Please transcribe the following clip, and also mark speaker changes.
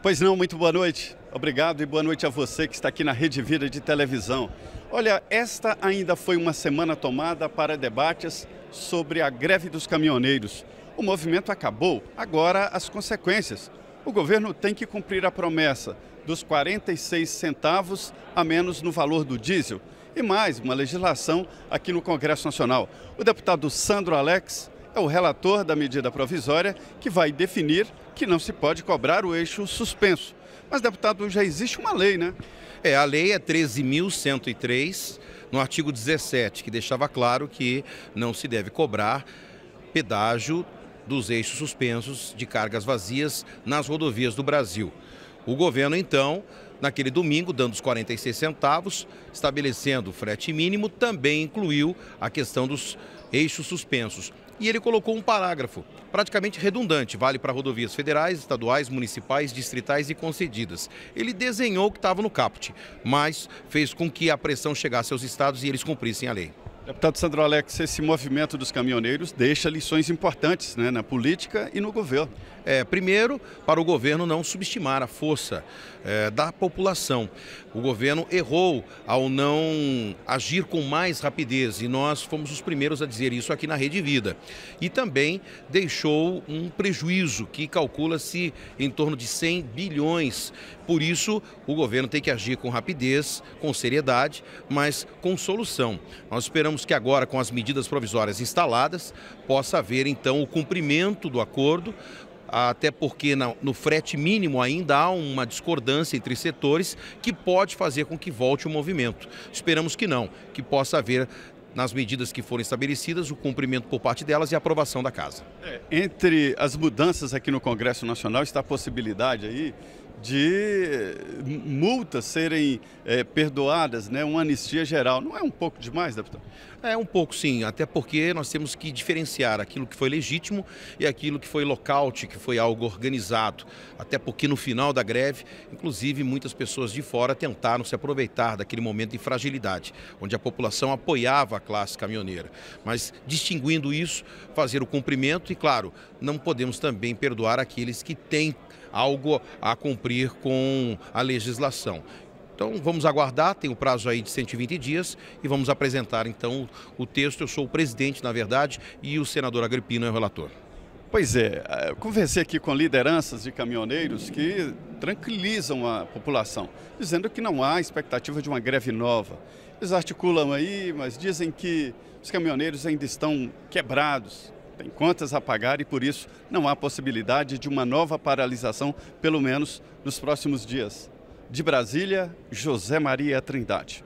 Speaker 1: Pois não, muito boa noite. Obrigado e boa noite a você que está aqui na Rede Vida de Televisão. Olha, esta ainda foi uma semana tomada para debates sobre a greve dos caminhoneiros. O movimento acabou, agora as consequências. O governo tem que cumprir a promessa dos 46 centavos a menos no valor do diesel e mais uma legislação aqui no Congresso Nacional. O deputado Sandro Alex é o relator da medida provisória que vai definir que não se pode cobrar o eixo
Speaker 2: suspenso. Mas, deputado, já existe uma lei, né? É, a lei é 13.103, no artigo 17, que deixava claro que não se deve cobrar pedágio dos eixos suspensos de cargas vazias nas rodovias do Brasil. O governo, então, naquele domingo, dando os 46 centavos, estabelecendo o frete mínimo, também incluiu a questão dos eixos suspensos. E ele colocou um parágrafo praticamente redundante, vale para rodovias federais, estaduais, municipais, distritais e concedidas. Ele desenhou o que estava no caput, mas fez com que a pressão chegasse aos estados e eles cumprissem a lei. Deputado Sandro Alex, esse movimento dos caminhoneiros deixa lições importantes né, na política e no governo. É, primeiro, para o governo não subestimar a força é, da população. O governo errou ao não agir com mais rapidez e nós fomos os primeiros a dizer isso aqui na Rede Vida. E também deixou um prejuízo que calcula-se em torno de 100 bilhões. Por isso, o governo tem que agir com rapidez, com seriedade, mas com solução. Nós esperamos Esperamos que agora, com as medidas provisórias instaladas, possa haver então o cumprimento do acordo, até porque no frete mínimo ainda há uma discordância entre setores que pode fazer com que volte o movimento. Esperamos que não, que possa haver nas medidas que forem estabelecidas, o cumprimento por parte delas e a aprovação da casa. É, entre as mudanças aqui no Congresso Nacional está a possibilidade aí
Speaker 1: de multas serem é, perdoadas, né, uma anistia
Speaker 2: geral. Não é um pouco demais, deputado? É um pouco sim, até porque nós temos que diferenciar aquilo que foi legítimo e aquilo que foi lockout, que foi algo organizado. Até porque no final da greve, inclusive, muitas pessoas de fora tentaram se aproveitar daquele momento de fragilidade, onde a população apoiava a classe caminhoneira. Mas distinguindo isso, fazer o cumprimento e, claro, não podemos também perdoar aqueles que têm algo a cumprir com a legislação legislação. Então vamos aguardar, tem o um prazo aí de 120 dias e vamos apresentar então o texto. Eu sou o presidente, na verdade, e o senador Agripino é o relator. Pois é, eh, eu conversei aqui com lideranças de caminhoneiros que
Speaker 1: tranquilizam a população, dizendo que não há expectativa de uma greve nova. Eles articulam aí, mas dizem que os caminhoneiros ainda estão quebrados, tem contas a pagar e por isso não há possibilidade de uma nova paralisação, pelo menos nos próximos dias. De Brasília, José Maria Trindade.